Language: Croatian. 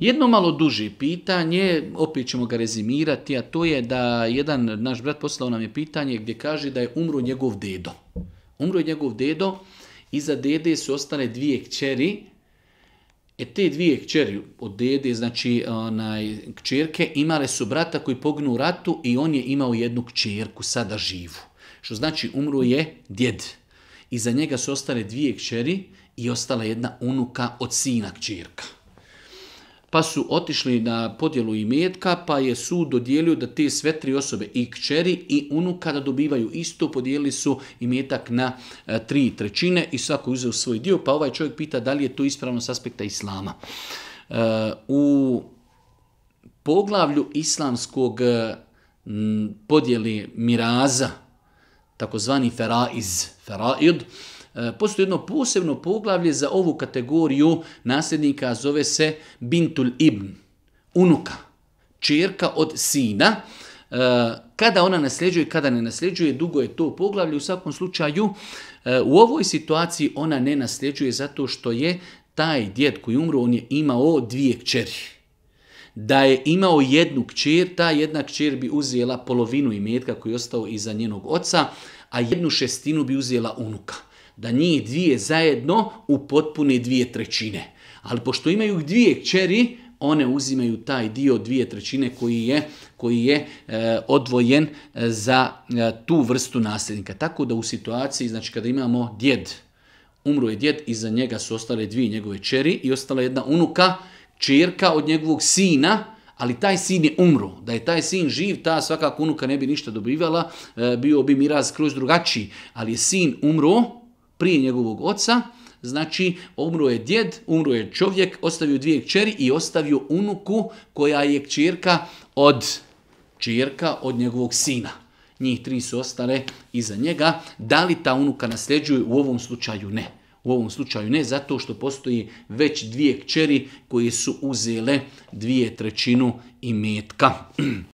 Jedno malo duže pitanje, opet ćemo ga rezimirati, a to je da jedan naš brat poslao nam je pitanje gdje kaže da je umro njegov dedo. Umro je njegov dedo, iza dede su ostale dvije kćeri, E te dvije kćeri od dede, znači onaj, kćerke, imale su brata koji pognu u ratu i on je imao jednu kćerku sada živu. Što znači umro je djed. Iza njega su ostale dvije kćeri i ostala jedna unuka od sina kćerka pa su otišli na podjelu imetka, pa je sud dodijelio da te sve tri osobe i kćeri i unuka da dobivaju isto, podijelili su imetak na e, tri trećine i svako uzeo svoj dio, pa ovaj čovjek pita da li je to ispravno s aspekta islama. E, u poglavlju islamskog e, podjeli miraza, takozvani feraiz, feraid, E, postoji jedno posebno poglavlje za ovu kategoriju nasljednika, a zove se Bintul Ibn, unuka, čerka od sina. E, kada ona nasljeđuje, kada ne nasljeđuje, dugo je to poglavlje. U svakom slučaju, e, u ovoj situaciji ona ne nasljeđuje zato što je taj djed koji umro, on je imao dvije kćeri. Da je imao jednu kćer, ta jedna kćer bi uzela polovinu imetka koji je ostao iza njenog oca, a jednu šestinu bi uzela unuka da njih dvije zajedno u potpune dvije trećine. Ali pošto imaju dvije kćeri, one uzimaju taj dio dvije trećine koji je, koji je e, odvojen e, za e, tu vrstu nasljednika. Tako da u situaciji, znači kada imamo djed, umro je djed, iza njega su ostale dvije njegove čeri i ostala jedna unuka, čerka od njegovog sina, ali taj sin je umro. Da je taj sin živ, ta svakako unuka ne bi ništa dobivala, bio bi miraz kroz drugačiji, ali je sin umro, prije njegovog oca, Znači, umro je djed, umro je čovjek, ostavio dvije kćeri i ostavio unuku koja je kćerka od čirka, od njegovog sina. Njih tri su ostale iza njega. Da li ta unuka nasljeđuje? U ovom slučaju ne. U ovom slučaju ne, zato što postoji već dvije kćeri koje su uzele dvije trećinu imetka.